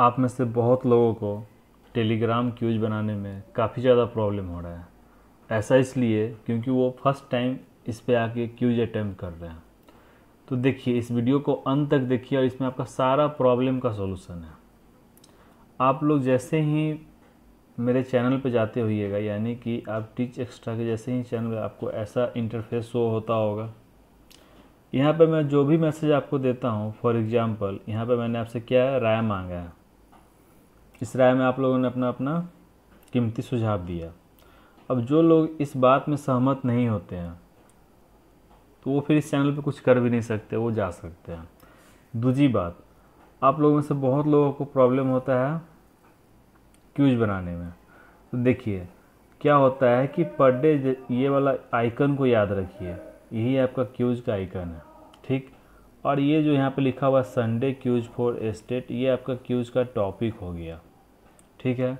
आप में से बहुत लोगों को टेलीग्राम क्यूज बनाने में काफ़ी ज़्यादा प्रॉब्लम हो रहा है ऐसा इसलिए क्योंकि वो फर्स्ट टाइम इस पर आके क्यूज अटैम्प्ट कर रहे हैं तो देखिए इस वीडियो को अंत तक देखिए और इसमें आपका सारा प्रॉब्लम का सॉल्यूशन है आप लोग जैसे ही मेरे चैनल पर जाते हुईगा यानी कि आप टीच एक्स्ट्रा के जैसे ही चैनल पर आपको ऐसा इंटरफेस शो होता होगा यहाँ पे मैं जो भी मैसेज आपको देता हूँ फॉर एग्ज़ाम्पल यहाँ पे मैंने आपसे क्या राय मांगा है इस राय में आप लोगों ने अपना अपना कीमती सुझाव दिया अब जो लोग इस बात में सहमत नहीं होते हैं तो वो फिर इस चैनल पे कुछ कर भी नहीं सकते वो जा सकते हैं दूसरी बात आप लोगों में से बहुत लोगों को प्रॉब्लम होता है क्यूज बनाने में तो देखिए क्या होता है कि पर डे ये वाला आइकन को याद रखिए यही आपका क्यूज का आइकन है ठीक और ये जो यहाँ पे लिखा हुआ संडे क्यूज फॉर एस्टेट ये आपका क्यूज का टॉपिक हो गया ठीक है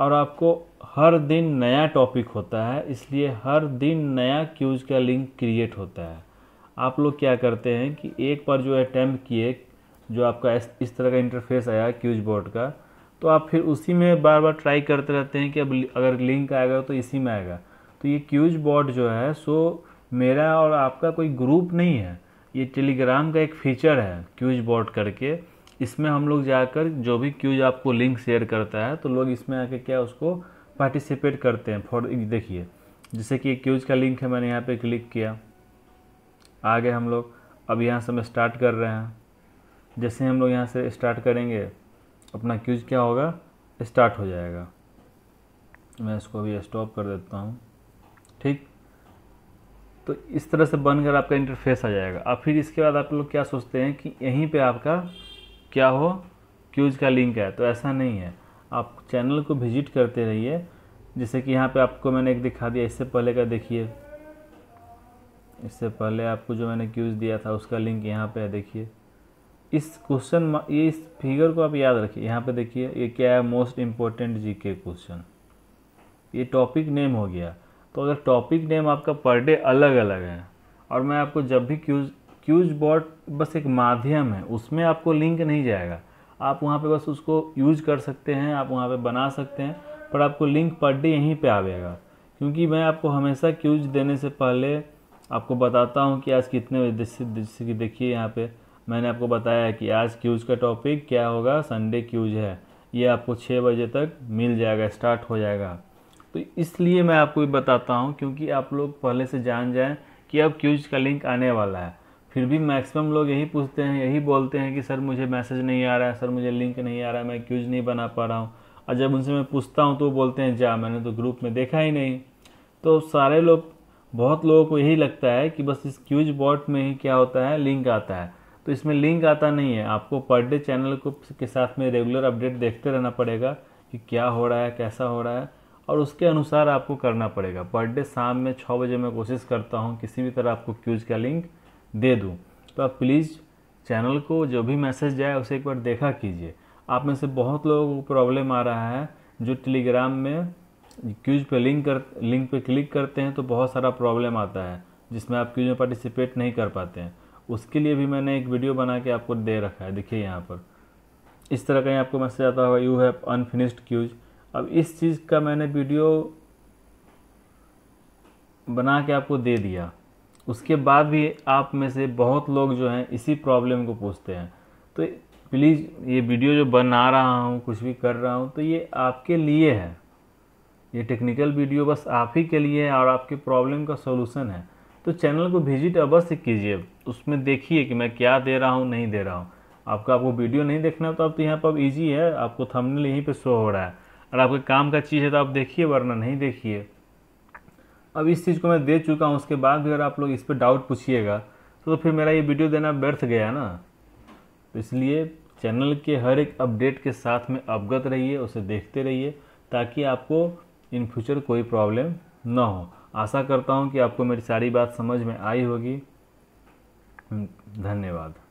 और आपको हर दिन नया टॉपिक होता है इसलिए हर दिन नया क्यूज का लिंक क्रिएट होता है आप लोग क्या करते हैं कि एक बार जो अटैम्प किए जो आपका इस तरह का इंटरफेस आया क्यूज बोर्ड का तो आप फिर उसी में बार बार ट्राई करते रहते हैं कि अब अगर लिंक आएगा तो इसी में आएगा तो ये क्यूज बोर्ड जो है सो मेरा और आपका कोई ग्रुप नहीं है ये टेलीग्राम का एक फीचर है क्यूज बोर्ड करके इसमें हम लोग जाकर जो भी क्यूज आपको लिंक शेयर करता है तो लोग इसमें आके क्या उसको पार्टिसिपेट करते हैं फॉर देखिए जैसे कि क्यूज का लिंक है मैंने यहाँ पे क्लिक किया आ गए हम लोग अब यहाँ से हम स्टार्ट कर रहे हैं जैसे हम लोग यहाँ से स्टार्ट करेंगे अपना क्यूज क्या होगा स्टार्ट हो जाएगा मैं इसको अभी स्टॉप कर देता हूँ ठीक तो इस तरह से बनकर आपका इंटरफेस आ जाएगा अब फिर इसके बाद आप लोग क्या सोचते हैं कि यहीं पे आपका क्या हो क्यूज का लिंक है तो ऐसा नहीं है आप चैनल को विजिट करते रहिए जैसे कि यहाँ पे आपको मैंने एक दिखा दिया इससे पहले का देखिए इससे पहले आपको जो मैंने क्यूज दिया था उसका लिंक यहाँ पे है देखिए इस क्वेश्चन ये इस फिगर को आप याद रखिए यहाँ पे देखिए ये क्या है मोस्ट इम्पोर्टेंट जी के क्वेश्चन ये टॉपिक नेम हो गया तो अगर टॉपिक नेम आपका पर डे अलग अलग है और मैं आपको जब भी क्यूज क्यूज बॉट बस एक माध्यम है उसमें आपको लिंक नहीं जाएगा आप वहाँ पे बस उसको यूज कर सकते हैं आप वहाँ पे बना सकते हैं पर आपको लिंक पर डे यहीं पे आवेगा क्योंकि मैं आपको हमेशा क्यूज देने से पहले आपको बताता हूँ कि आज कितने बजे जैसे कि देखिए यहाँ पे मैंने आपको बताया कि आज क्यूज का टॉपिक क्या होगा संडे क्यूज है ये आपको छः बजे तक मिल जाएगा स्टार्ट हो जाएगा तो इसलिए मैं आपको बताता हूँ क्योंकि आप लोग पहले से जान जाएँ कि अब क्यूज का लिंक आने वाला है फिर भी मैक्सिमम लोग यही पूछते हैं यही बोलते हैं कि सर मुझे मैसेज नहीं आ रहा है सर मुझे लिंक नहीं आ रहा है मैं क्यूज नहीं बना पा रहा हूँ और जब उनसे मैं पूछता हूँ तो वो बोलते हैं जा मैंने तो ग्रुप में देखा ही नहीं तो सारे लोग बहुत लोगों को यही लगता है कि बस इस क्यूज बॉट में ही क्या होता है लिंक आता है तो इसमें लिंक आता नहीं है आपको पर डे चैनल को के साथ में रेगुलर अपडेट देखते रहना पड़ेगा कि क्या हो रहा है कैसा हो रहा है और उसके अनुसार आपको करना पड़ेगा पर डे शाम में छः बजे मैं कोशिश करता हूँ किसी भी तरह आपको क्यूज का लिंक दे दूँ तो आप प्लीज़ चैनल को जो भी मैसेज जाए उसे एक बार देखा कीजिए आप में से बहुत लोगों को प्रॉब्लम आ रहा है जो टेलीग्राम में क्यूज पे लिंक कर लिंक पे क्लिक करते हैं तो बहुत सारा प्रॉब्लम आता है जिसमें आप क्यूज में पार्टिसिपेट नहीं कर पाते हैं उसके लिए भी मैंने एक वीडियो बना के आपको दे रखा है देखिए यहाँ पर इस तरह कहीं आपको मैसेज आता होगा यू हैव अनफिनिश्ड क्यूज अब इस चीज़ का मैंने वीडियो बना के आपको दे दिया उसके बाद भी आप में से बहुत लोग जो हैं इसी प्रॉब्लम को पूछते हैं तो प्लीज़ ये वीडियो जो बना रहा हूँ कुछ भी कर रहा हूँ तो ये आपके लिए है ये टेक्निकल वीडियो बस आप ही के लिए है और आपके प्रॉब्लम का सोलूसन है तो चैनल को विजिट अवश्य कीजिए उसमें देखिए कि मैं क्या दे रहा हूँ नहीं दे रहा हूँ आपका आपको वीडियो नहीं देखना तो आप तो यहाँ पर अब ईजी है आपको थंबनेल यहीं पे शो हो रहा है और आपके काम का चीज़ है तो आप देखिए वरना नहीं देखिए अब इस चीज़ को मैं दे चुका हूँ उसके बाद भी अगर आप लोग इस पर डाउट पूछिएगा तो फिर मेरा ये वीडियो देना व्यर्थ गया ना तो इसलिए चैनल के हर एक अपडेट के साथ में अवगत रहिए उसे देखते रहिए ताकि आपको इन फ्यूचर कोई प्रॉब्लम ना हो आशा करता हूँ कि आपको मेरी सारी बात समझ में आई होगी धन्यवाद